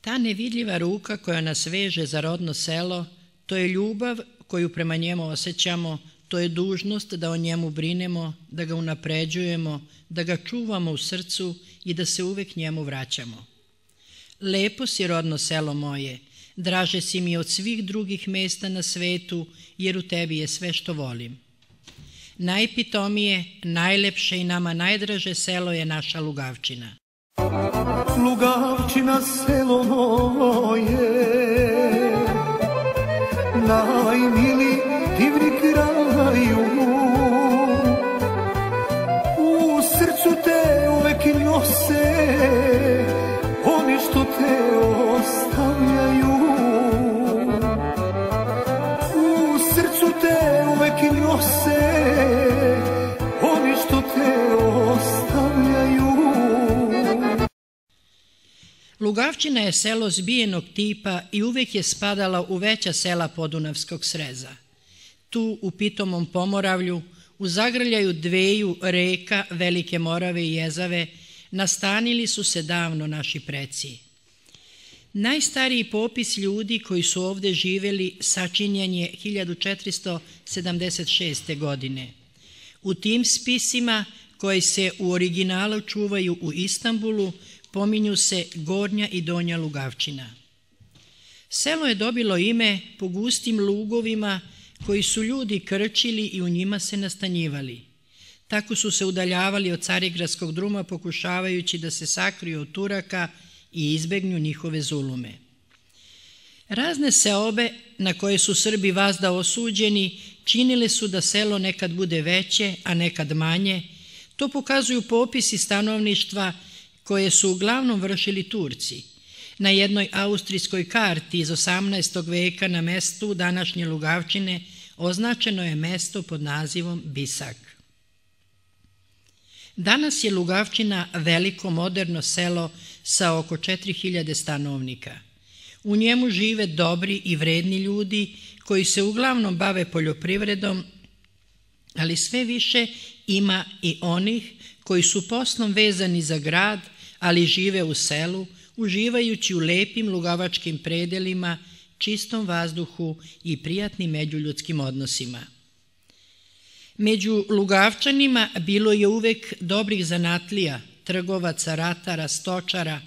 Ta nevidljiva ruka koja nas veže za rodno selo, to je ljubav koju prema njemu osjećamo, to je dužnost da o njemu brinemo, da ga unapređujemo, da ga čuvamo u srcu i da se uvek njemu vraćamo. Lepo si rodno selo moje, draže si mi od svih drugih mesta na svetu, jer u tebi je sve što volim. Najpitomije, najlepše i nama najdraže selo je naša Lugavčina. Lugavčina selo moje Najmili Đakovšćina je selo zbijenog tipa i uvek je spadala u veća sela Podunavskog sreza. Tu, u pitomom Pomoravlju, u zagrljaju dveju reka Velike Morave i Jezave, nastanili su se davno naši preci. Najstariji popis ljudi koji su ovde živeli sačinjen je 1476. godine. U tim spisima koji se u originalu čuvaju u Istanbulu, pominju se Gornja i Donja Lugavčina. Selo je dobilo ime po gustim lugovima koji su ljudi krčili i u njima se nastanjivali. Tako su se udaljavali od Carigradskog druma pokušavajući da se sakriju od Turaka i izbegnu njihove zulume. Razne seobe na koje su Srbi vazda osuđeni činile su da selo nekad bude veće, a nekad manje. To pokazuju popisi stanovništva koje su uglavnom vršili Turci. Na jednoj austrijskoj karti iz 18. veka na mestu današnje Lugavčine označeno je mesto pod nazivom Bisak. Danas je Lugavčina veliko moderno selo sa oko 4000 stanovnika. U njemu žive dobri i vredni ljudi koji se uglavnom bave poljoprivredom, ali sve više ima i onih koji su poslom vezani za grad ali žive u selu, uživajući u lepim lugavačkim predelima, čistom vazduhu i prijatnim međuljudskim odnosima. Među lugavčanima bilo je uvek dobrih zanatlija, trgovaca, ratara, stočara,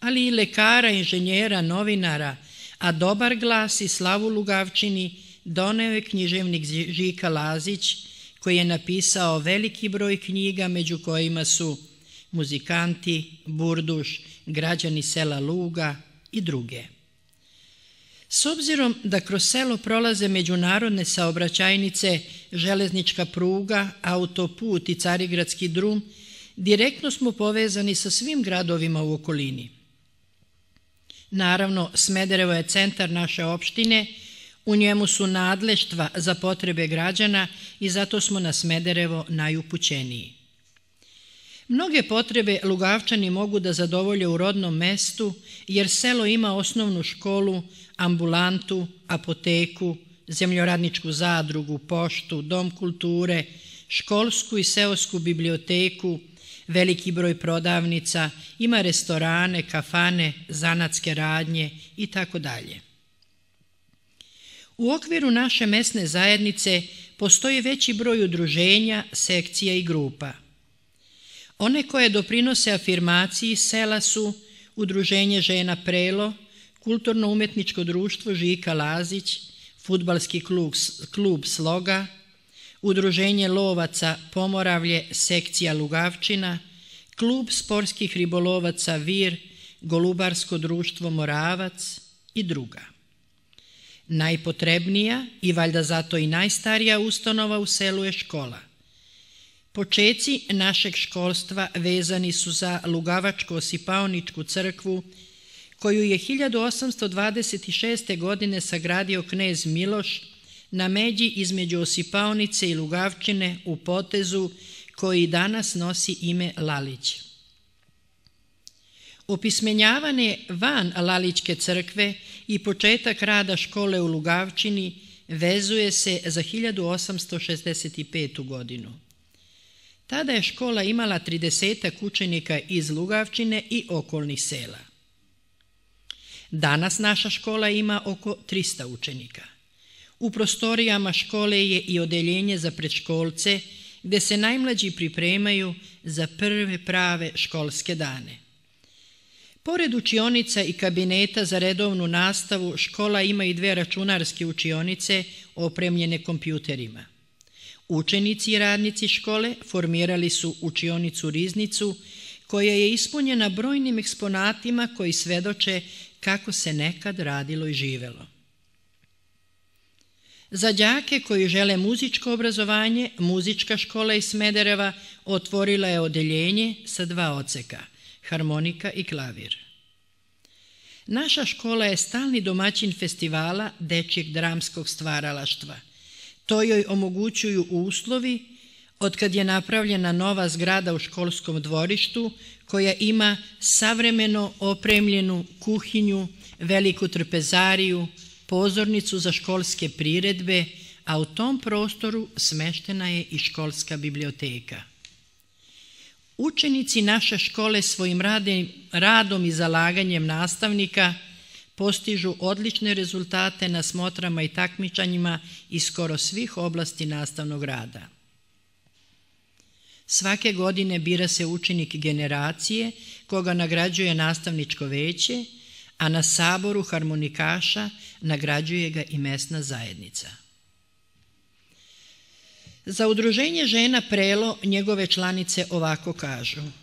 ali i lekara, inženjera, novinara, a dobar glas i slavu Lugavčini doneo je književnik Žika Lazić, koji je napisao veliki broj knjiga među kojima su muzikanti, burduš, građani sela Luga i druge. S obzirom da kroz selo prolaze međunarodne saobraćajnice, železnička pruga, autoput i Carigradski drum, direktno smo povezani sa svim gradovima u okolini. Naravno, Smederevo je centar naše opštine, u njemu su nadleštva za potrebe građana i zato smo na Smederevo najupućeniji. Mnoge potrebe Lugavčani mogu da zadovolje u rodnom mestu, jer selo ima osnovnu školu, ambulantu, apoteku, zemljoradničku zadrugu, poštu, dom kulture, školsku i seosku biblioteku, veliki broj prodavnica, ima restorane, kafane, zanatske radnje i tako dalje. U okviru naše mesne zajednice postoji veći broj udruženja, sekcija i grupa – One koje doprinose afirmaciji sela su Udruženje žena Prelo, Kulturno-umetničko društvo Žika Lazić, Futbalski klub, klub Sloga, Udruženje lovaca Pomoravlje, sekcija Lugavčina, Klub sportskih ribolovaca Vir, Golubarsko društvo Moravac i druga. Najpotrebnija i valjda zato i najstarija ustanova u selu je škola – Počeci našeg školstva vezani su za Lugavačko-Sipaoničku crkvu, koju je 1826. godine sagradio knez Miloš na međi između Osipaonice i Lugavčine u potezu koji danas nosi ime Lalić. Opismenjavanje van Lalićke crkve i početak rada škole u Lugavčini vezuje se za 1865. godinu. Tada je škola imala 30 učenika iz Lugavčine i okolnih sela. Danas naša škola ima oko 300 učenika. U prostorijama škole je i odeljenje za predškolce gde se najmlađi pripremaju za prve prave školske dane. Pored učionica i kabineta za redovnu nastavu, škola ima i dve računarske učionice opremljene kompjuterima. Učenici i radnici škole formirali su učionicu Riznicu koja je ispunjena brojnim eksponatima koji svedoče kako se nekad radilo i živelo. Za đake koji žele muzičko obrazovanje, muzička škola iz Smedereva otvorila je odeljenje sa dva oceka, harmonika i klavir. Naša škola je stalni domaćin festivala dečjeg dramskog stvaralaštva – To joj omogućuju uslovi od kad je napravljena nova zgrada u školskom dvorištu koja ima savremeno opremljenu kuhinju, veliku trpezariju, pozornicu za školske priredbe, a u tom prostoru smeštena je i školska biblioteka. Učenici naše škole svojim radom i zalaganjem nastavnika – postižu odlične rezultate na smotrama i takmičanjima iz skoro svih oblasti nastavnog rada. Svake godine bira se učenik generacije koga nagrađuje nastavničko veće, a na saboru harmonikaša nagrađuje ga i mesna zajednica. Za udruženje žena Prelo njegove članice ovako kažu –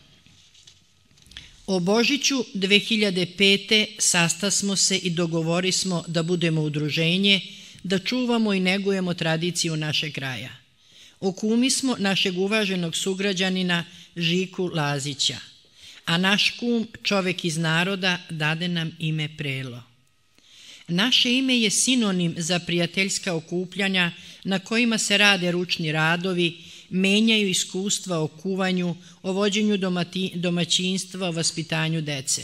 O Božiću 2005. sasta smo se i dogovori smo da budemo udruženje, da čuvamo i negujemo tradiciju našeg kraja. O kumi smo našeg uvaženog sugrađanina Žiku Lazića, a naš kum, čovek iz naroda, dade nam ime Prelo. Naše ime je sinonim za prijateljska okupljanja na kojima se rade ručni radovi, menjaju iskustva o kuvanju, o vođenju domaćinstva, o vaspitanju dece.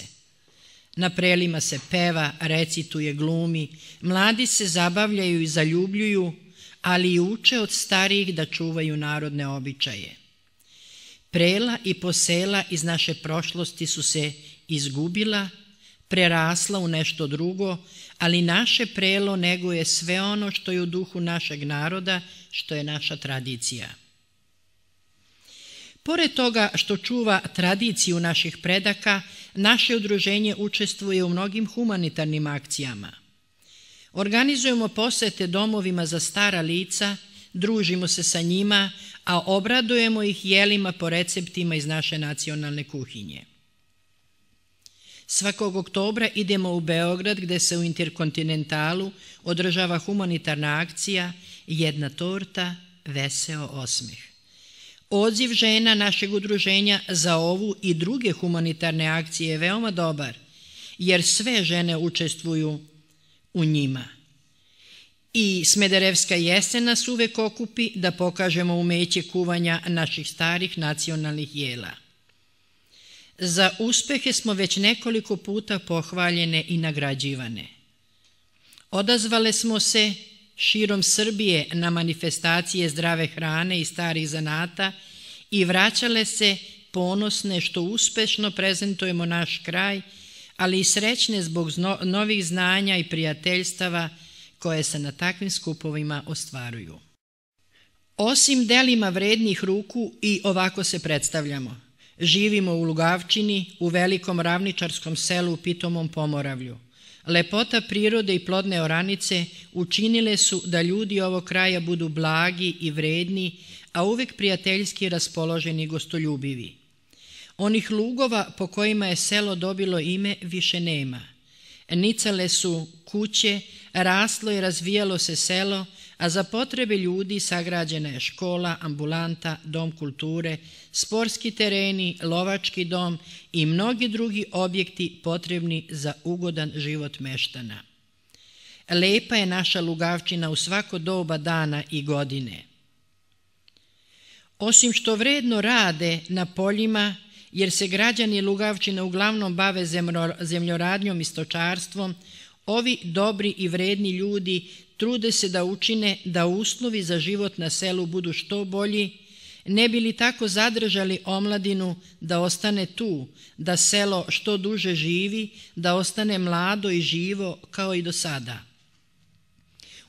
Na prelima se peva, recituje, glumi, mladi se zabavljaju i zaljubljuju, ali i uče od starijih da čuvaju narodne običaje. Prela i posela iz naše prošlosti su se izgubila, prerasla u nešto drugo, ali naše prelo neguje sve ono što je u duhu našeg naroda, što je naša tradicija. Pored toga što čuva tradiciju naših predaka, naše udruženje učestvuje u mnogim humanitarnim akcijama. Organizujemo posete domovima za stara lica, družimo se sa njima, a obradujemo ih jelima po receptima iz naše nacionalne kuhinje. Svakog oktobra idemo u Beograd gde se u Interkontinentalu održava humanitarna akcija Jedna torta, veseo osmeh. Odziv žena našeg udruženja za ovu i druge humanitarne akcije je veoma dobar, jer sve žene učestvuju u njima. I Smederevska jesen nas uvek okupi da pokažemo umeće kuvanja naših starih nacionalnih jela. Za uspehe smo već nekoliko puta pohvaljene i nagrađivane. Odazvale smo se širom Srbije na manifestacije zdrave hrane i starih zanata i vraćale se ponosne što uspešno prezentujemo naš kraj, ali i srećne zbog novih znanja i prijateljstava koje se na takvim skupovima ostvaruju. Osim delima vrednih ruku i ovako se predstavljamo. Živimo u Lugavčini, u velikom ravničarskom selu u Pitomom Pomoravlju. Lepota prirode i plodne oranice učinile su da ljudi ovog kraja budu blagi i vredni, a uvek prijateljski raspoloženi i gostoljubivi. Onih lugova po kojima je selo dobilo ime više nema. Nicale su kuće, raslo i razvijalo se selo, a za potrebe ljudi sagrađena je škola, ambulanta, dom kulture, sportski tereni, lovački dom i mnogi drugi objekti potrebni za ugodan život meštana. Lepa je naša Lugavčina u svako doba dana i godine. Osim što vredno rade na poljima, jer se građani Lugavčine uglavnom bave zemljoradnjom i stočarstvom, ovi dobri i vredni ljudi trude se da učine da uslovi za život na selu budu što bolji, ne bi li tako zadržali omladinu da ostane tu, da selo što duže živi, da ostane mlado i živo kao i do sada.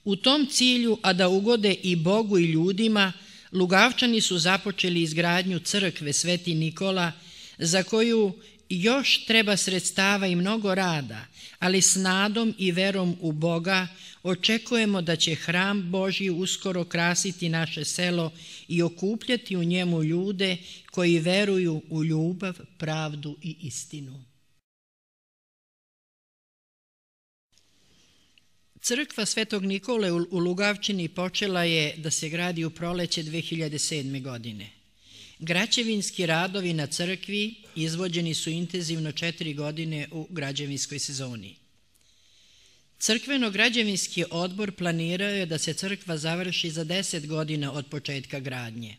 U tom cilju, a da ugode i Bogu i ljudima, Lugavčani su započeli izgradnju crkve Sveti Nikola, za koju još treba sredstava i mnogo rada, ali s nadom i verom u Boga očekujemo da će hram Boži uskoro krasiti naše selo i okupljati u njemu ljude koji veruju u ljubav, pravdu i istinu. Crkva Svetog Nikole u Lugavčini počela je da se gradi u proleće 2007. godine. Građevinski radovi na crkvi izvođeni su intenzivno četiri godine u građevinskoj sezoni. Crkveno-građevinski odbor planirao je da se crkva završi za 10 godina od početka gradnje.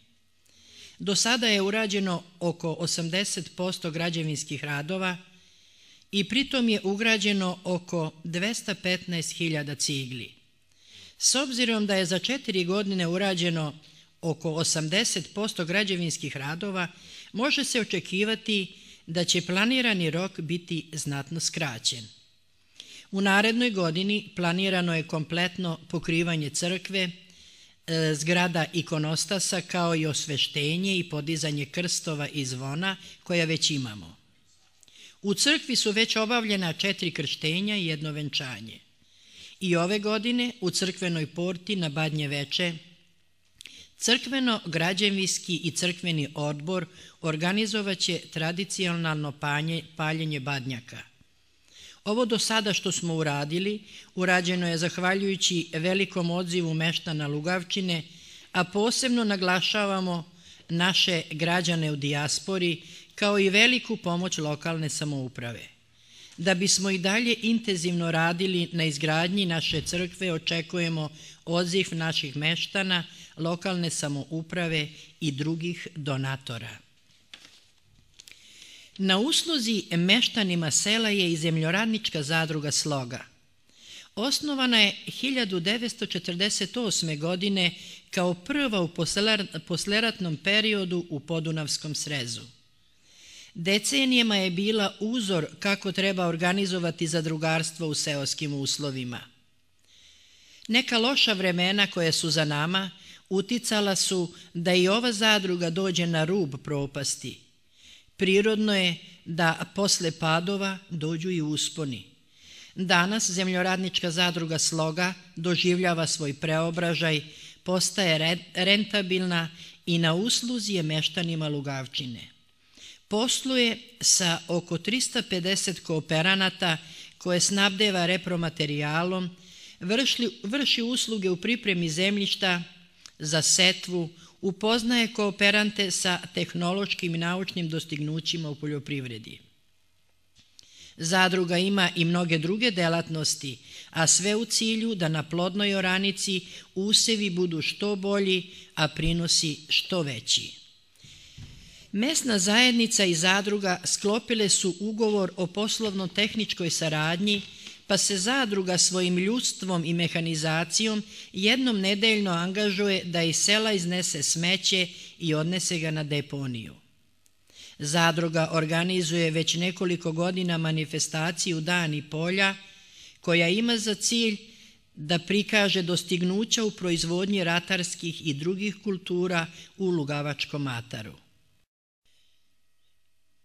Do sada je urađeno oko 80% građevinskih radova i pritom je ugrađeno oko 215.000 cigli. S obzirom da je za četiri godine urađeno oko 80% građevinskih radova, može se očekivati da će planirani rok biti znatno skraćen. U narednoj godini planirano je kompletno pokrivanje crkve, e, zgrada ikonostasa kao i osveštenje i podizanje krstova i zvona koja već imamo. U crkvi su već obavljena četiri krštenja i jedno venčanje. I ove godine u crkvenoj porti na Badnje veče Crkveno-građevinski i crkveni odbor organizovaće tradicionalno paljenje badnjaka. Ovo do sada što smo uradili, urađeno je zahvaljujući velikom odzivu meštana Lugavčine, a posebno naglašavamo naše građane u dijaspori kao i veliku pomoć lokalne samouprave. Da bismo i dalje intenzivno radili na izgradnji naše crkve, očekujemo odziv naših meštana – lokalne samouprave i drugih donatora. Na usluzi meštanima sela je i zemljoradnička zadruga Sloga. Osnovana je 1948. godine kao prva u posleratnom periodu u Podunavskom srezu. Decenijama je bila uzor kako treba organizovati zadrugarstvo u seoskim uslovima. Neka loša vremena koja su za nama uticala su da i ova zadruga dođe na rub propasti. Prirodno je da posle padova dođu i usponi. Danas zemljoradnička zadruga Sloga doživljava svoj preobražaj, postaje rentabilna i na usluzi je meštanima Lugavčine. Posluje sa oko 350 kooperanata koje snabdeva repromaterijalom, vrši, vrši usluge u pripremi zemljišta, za setvu, upoznaje kooperante sa tehnološkim i naučnim dostignućima u poljoprivredi. Zadruga ima i mnoge druge delatnosti, a sve u cilju da na plodnoj oranici usevi budu što bolji, a prinosi što veći. Mesna zajednica i zadruga sklopile su ugovor o poslovno-tehničkoj saradnji pa se zadruga svojim ljudstvom i mehanizacijom jednom nedeljno angažuje da iz sela iznese smeće i odnese ga na deponiju. Zadruga organizuje već nekoliko godina manifestaciju Dani polja, koja ima za cilj da prikaže dostignuća u proizvodnji ratarskih i drugih kultura u Lugavačkom ataru.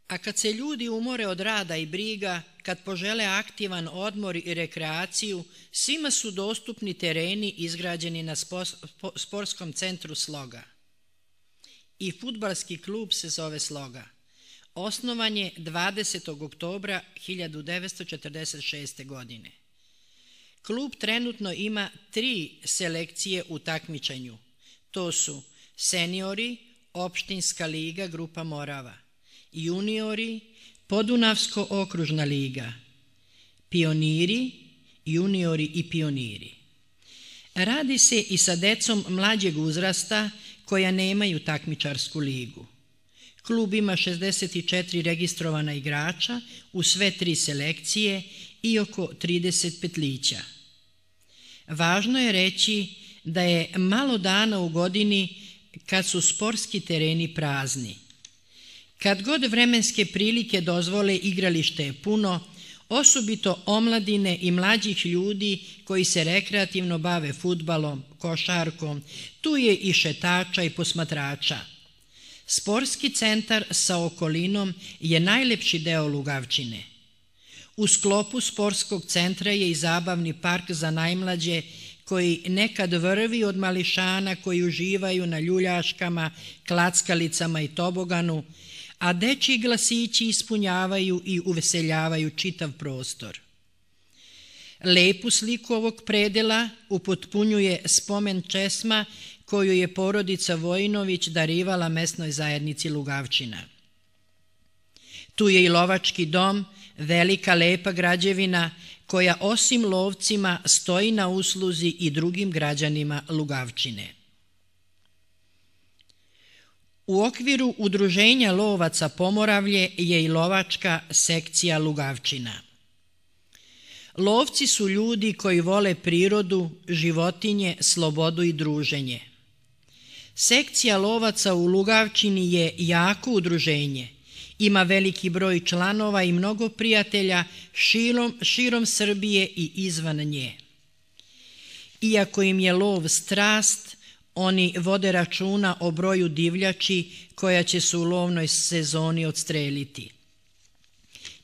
A kad se ljudi umore od rada i briga, kad požele aktivan odmor i rekreaciju, svima su dostupni tereni izgrađeni na sportskom centru Sloga. I futbalski klub se zove Sloga. Osnovan je 20. oktobra 1946. godine. Klub trenutno ima tri selekcije u takmičenju. To su seniori, opštinska liga, grupa Morava juniori, Podunavsko okružna liga, pioniri, juniori i pioniri. Radi se i sa decom mlađeg uzrasta koja nemaju takmičarsku ligu. Klub ima 64 registrovana igrača u sve tri selekcije i oko 30 petlića. Važno je reći da je malo dana u godini kad su sportski tereni prazni – Kad god vremenske prilike dozvole igralište je puno, osobito omladine i mlađih ljudi koji se rekreativno bave futbalom, košarkom, tu je i šetača i posmatrača. Sportski centar sa okolinom je najlepši deo Lugavčine. U sklopu sportskog centra je i zabavni park za najmlađe koji nekad vrvi od mališana koji uživaju na ljuljaškama, klackalicama i toboganu, a deči glasići ispunjavaju i uveseljavaju čitav prostor. Lepu sliku ovog predela upotpunjuje spomen česma koju je porodica Vojinović darivala mesnoj zajednici Lugavčina. Tu je i lovački dom, velika lepa građevina koja osim lovcima stoji na usluzi i drugim građanima Lugavčine. U okviru Udruženja lovaca Pomoravlje je i lovačka sekcija Lugavčina. Lovci su ljudi koji vole prirodu, životinje, slobodu i druženje. Sekcija lovaca u Lugavčini je jako udruženje. Ima veliki broj članova i mnogo prijatelja širom, širom Srbije i izvan nje. Iako im je lov strast, Oni vode računa o broju divljači koja će se u lovnoj sezoni odstreliti.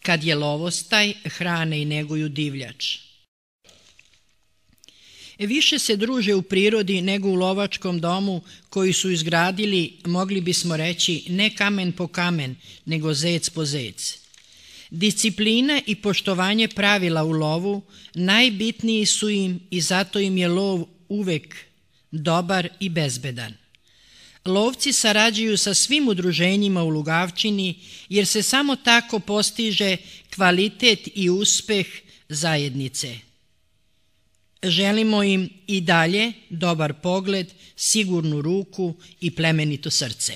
Kad je lovostaj, hrane i neguju divljač. Više se druže u prirodi nego u lovačkom domu koji su izgradili, mogli bismo reći, ne kamen po kamen, nego zec po zec. Disciplina i poštovanje pravila u lovu najbitniji su im i zato im je lov uvek dobar i bezbedan. Lovci sarađuju sa svim udruženjima u Lugavčini jer se samo tako postiže kvalitet i uspeh zajednice. Želimo im i dalje dobar pogled, sigurnu ruku i plemenito srce.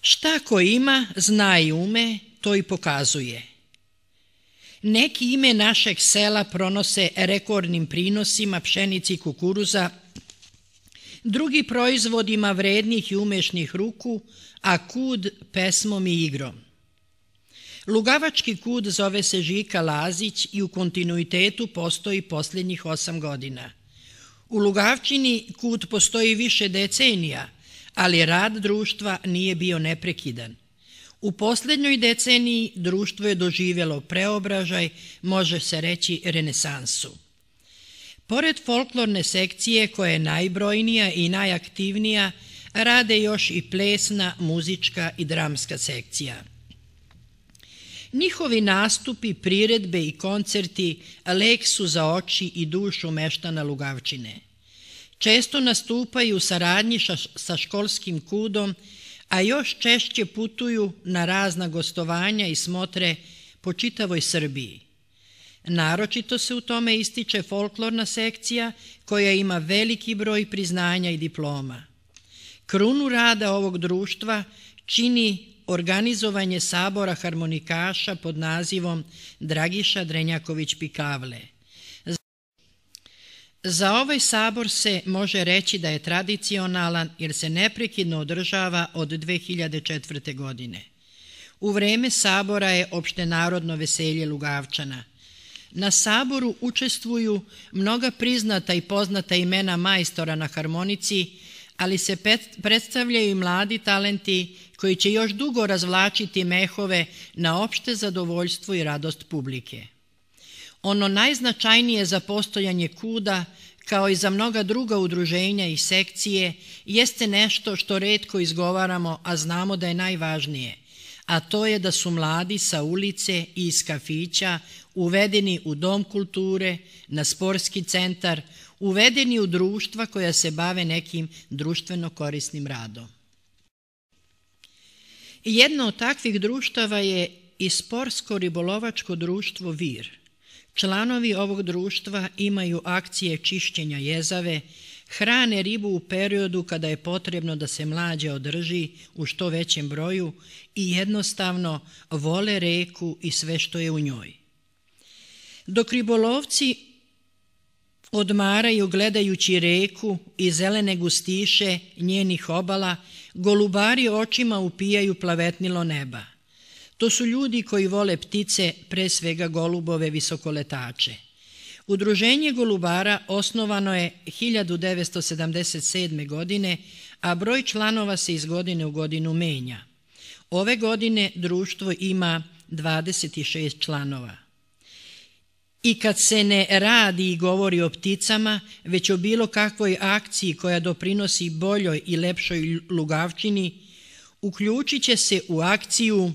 Šta ko ima, zna i ume, to i pokazuje – Neki ime našeg sela pronose rekordnim prinosima pšenici kukuruza, drugi proizvodima vrednih i umešnih ruku, a kud pesmom i igrom. Lugavački kud zove se Žika Lazić i u kontinuitetu postoji posljednjih osam godina. U Lugavčini kud postoji više decenija, ali rad društva nije bio neprekidan. U posljednjoj deceniji društvo je doživjelo preobražaj, može se reći renesansu. Pored folklorne sekcije koja je najbrojnija i najaktivnija, rade još i plesna, muzička i dramska sekcija. Njihovi nastupi, priredbe i koncerti lek su za oči i dušu meštana Lugavčine. Često nastupaju u saradnji sa školskim kudom a još češće putuju na razna gostovanja i smotre po čitavoj Srbiji. Naročito se u tome ističe folklorna sekcija koja ima veliki broj priznanja i diploma. Krunu rada ovog društva čini organizovanje sabora harmonikaša pod nazivom Dragiša Drenjaković Pikavle – Za ovaj sabor se može reći da je tradicionalan jer se neprekidno održava od 2004. godine. U vreme sabora je opštenarodno veselje Lugavčana. Na saboru učestvuju mnoga priznata i poznata imena majstora na harmonici, ali se predstavljaju i mladi talenti koji će još dugo razvlačiti mehove na opšte zadovoljstvo i radost publike ono najznačajnije za postojanje kuda, kao i za mnoga druga udruženja i sekcije, jeste nešto što redko izgovaramo, a znamo da je najvažnije, a to je da su mladi sa ulice i iz kafića uvedeni u dom kulture, na sportski centar, uvedeni u društva koja se bave nekim društveno korisnim radom. Jedno od takvih društava je i sportsko ribolovačko društvo VIR – Članovi ovog društva imaju akcije čišćenja jezave, hrane ribu u periodu kada je potrebno da se mlađe održi u što većem broju i jednostavno vole reku i sve što je u njoj. Dok ribolovci odmaraju gledajući reku i zelene gustiše njenih obala, golubari očima upijaju plavetnilo neba. To su ljudi koji vole ptice, pre svega golubove visokoletače. Udruženje golubara osnovano je 1977. godine, a broj članova se iz godine u godinu menja. Ove godine društvo ima 26 članova. I kad se ne radi i govori o pticama, već o bilo kakvoj akciji koja doprinosi boljoj i lepšoj lugavčini, uključit će se u akciju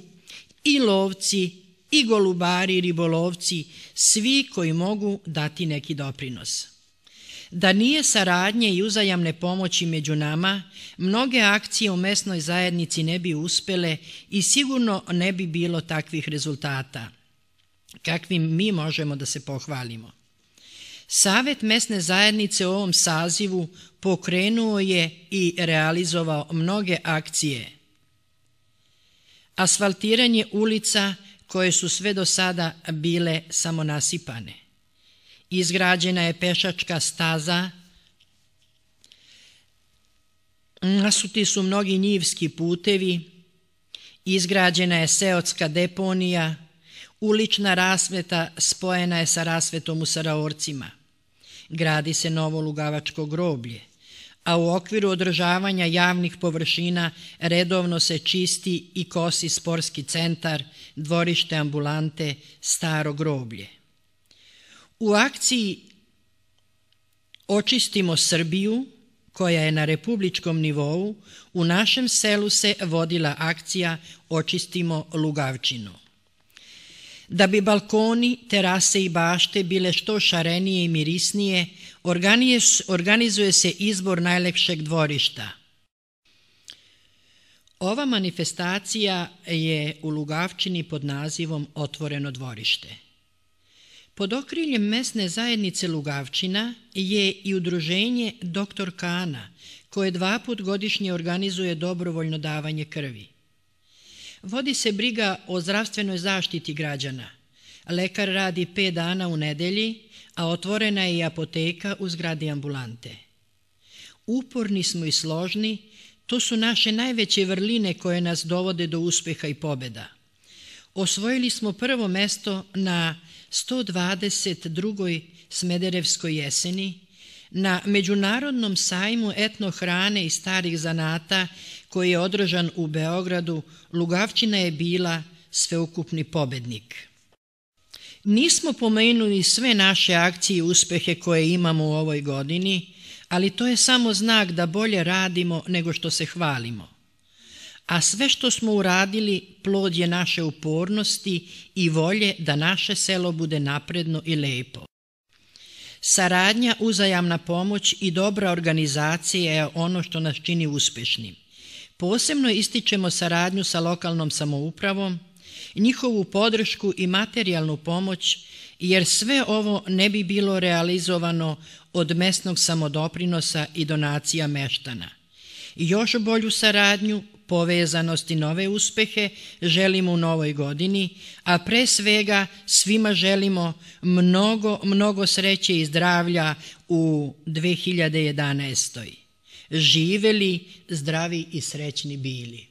i lovci, i golubari, i ribolovci, svi koji mogu dati neki doprinos. Da nije saradnje i uzajamne pomoći među nama, mnoge akcije u mesnoj zajednici ne bi uspele i sigurno ne bi bilo takvih rezultata, kakvim mi možemo da se pohvalimo. Savet mesne zajednice u ovom sazivu pokrenuo je i realizovao mnoge akcije – asfaltiranje ulica koje su sve do sada bile samo nasipane. Izgrađena je pešačka staza, nasuti su mnogi njivski putevi, izgrađena je seotska deponija, ulična rasveta spojena je sa rasvetom u Saraorcima. Gradi se novo lugavačko groblje – a u okviru održavanja javnih površina redovno se čisti i kosi sportski centar, dvorište ambulante, staro groblje. U akciji Očistimo Srbiju, koja je na republičkom nivou, u našem selu se vodila akcija Očistimo Lugavčinu. Da bi balkoni, terase i bašte bile što šarenije i mirisnije, organizuje se izbor najlepšeg dvorišta. Ova manifestacija je u Lugavčini pod nazivom Otvoreno dvorište. Pod okriljem mesne zajednice Lugavčina je i udruženje Doktor Kana, koje dva put godišnje organizuje dobrovoljno davanje krvi. Vodi se briga o zdravstvenoj zaštiti građana. Lekar radi 5 dana u nedelji, a otvorena je i apoteka u zgradi ambulante. Uporni smo i složni, to su naše najveće vrline koje nas dovode do uspeha i pobeda. Osvojili smo prvo mesto na 122. Smederevskoj jeseni, na Međunarodnom sajmu etnohrane i starih zanata koji je održan u Beogradu, Lugavčina je bila sveukupni pobednik. Nismo pomenuli sve naše akcije i uspehe koje imamo u ovoj godini, ali to je samo znak da bolje radimo nego što se hvalimo. A sve što smo uradili plod je naše upornosti i volje da naše selo bude napredno i lepo. Saradnja, uzajamna pomoć i dobra organizacija je ono što nas čini uspešnim. Posebno ističemo saradnju sa lokalnom samoupravom, njihovu podršku i materijalnu pomoć, jer sve ovo ne bi bilo realizovano od mesnog samodoprinosa i donacija meštana. I još bolju saradnju, povezanost i nove uspehe želimo u novoj godini, a pre svega svima želimo mnogo, mnogo sreće i zdravlja u 2011 živeli, zdravi i srećni bili.